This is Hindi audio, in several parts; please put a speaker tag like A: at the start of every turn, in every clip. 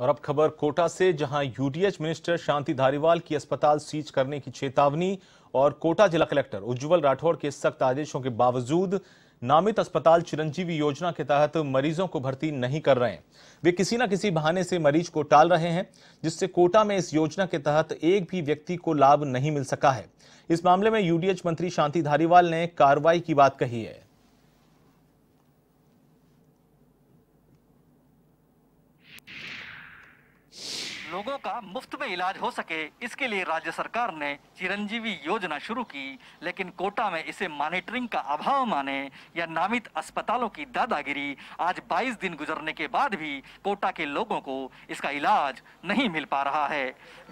A: और अब खबर कोटा से जहां यूडीएच मिनिस्टर शांति धारीवाल की अस्पताल सीज करने की चेतावनी और कोटा जिला कलेक्टर उज्जवल राठौड़ के सख्त आदेशों के बावजूद नामित अस्पताल चिरंजीवी योजना के तहत मरीजों को भर्ती नहीं कर रहे हैं वे किसी न किसी बहाने से मरीज को टाल रहे हैं जिससे कोटा में इस योजना के तहत एक भी व्यक्ति को लाभ नहीं मिल सका है इस मामले में यूडीएच मंत्री शांति धारीवाल ने कार्रवाई की बात कही है
B: लोगों का मुफ्त में इलाज हो सके इसके लिए राज्य सरकार ने चिरंजीवी योजना शुरू की लेकिन कोटा में इसे मॉनिटरिंग का अभाव माने या नामित अस्पतालों की दादागिरी आज 22 दिन गुजरने के बाद भी कोटा के लोगों को इसका इलाज नहीं मिल पा रहा है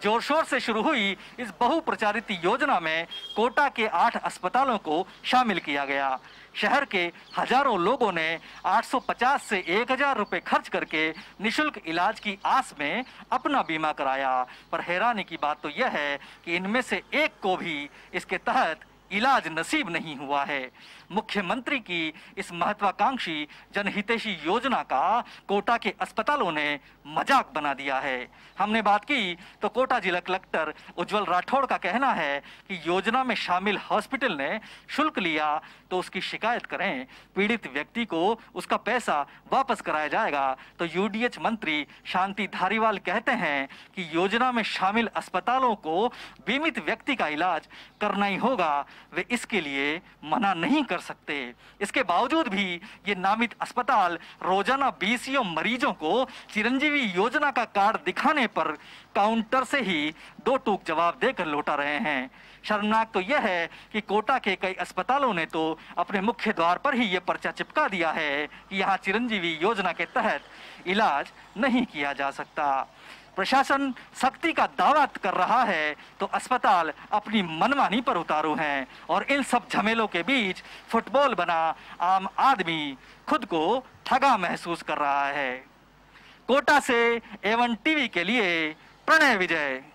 B: जोर शोर से शुरू हुई इस बहुप्रचारित योजना में कोटा के आठ अस्पतालों को शामिल किया गया शहर के हजारों लोगों ने 850 से 1000 रुपए खर्च करके निशुल्क इलाज की आस में अपना बीमा कराया पर हैरानी की बात तो यह है कि इनमें से एक को भी इसके तहत इलाज नसीब नहीं हुआ है मुख्यमंत्री की इस महत्वाकांक्षी जनहितेशी योजना का कोटा के अस्पतालों ने मजाक बना दिया है हमने बात की तो कोटा जिला कलेक्टर उज्जवल राठौड़ का कहना है कि योजना में शामिल हॉस्पिटल ने शुल्क लिया तो उसकी शिकायत करें पीड़ित व्यक्ति को उसका पैसा वापस कराया जाएगा तो यूडीएच मंत्री शांति धारीवाल कहते हैं कि योजना में शामिल अस्पतालों को बीमित व्यक्ति का इलाज करना ही होगा वे इसके लिए मना नहीं कर सकते इसके बावजूद भी ये नामित अस्पताल रोजाना बीसियों मरीजों को चिरंजीवी योजना का कार्ड दिखाने पर काउंटर से ही दो टूक जवाब देकर लौटा रहे हैं शर्मनाक तो यह है कि कोटा के कई अस्पतालों ने तो अपने मुख्य द्वार पर ही ये पर्चा चिपका दिया है कि यहाँ चिरंजीवी योजना के तहत इलाज नहीं किया जा सकता प्रशासन सख्ती का दावा कर रहा है तो अस्पताल अपनी मनमानी पर उतारू हैं और इन सब झमेलों के बीच फुटबॉल बना आम आदमी खुद को ठगा महसूस कर रहा है कोटा से एवन टीवी के लिए प्रणय विजय